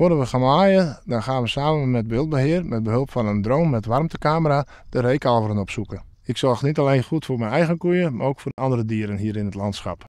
Voordat we gaan maaien, dan gaan we samen met beeldbeheer, met behulp van een drone met warmtecamera, de reekalveren opzoeken. Ik zorg niet alleen goed voor mijn eigen koeien, maar ook voor andere dieren hier in het landschap.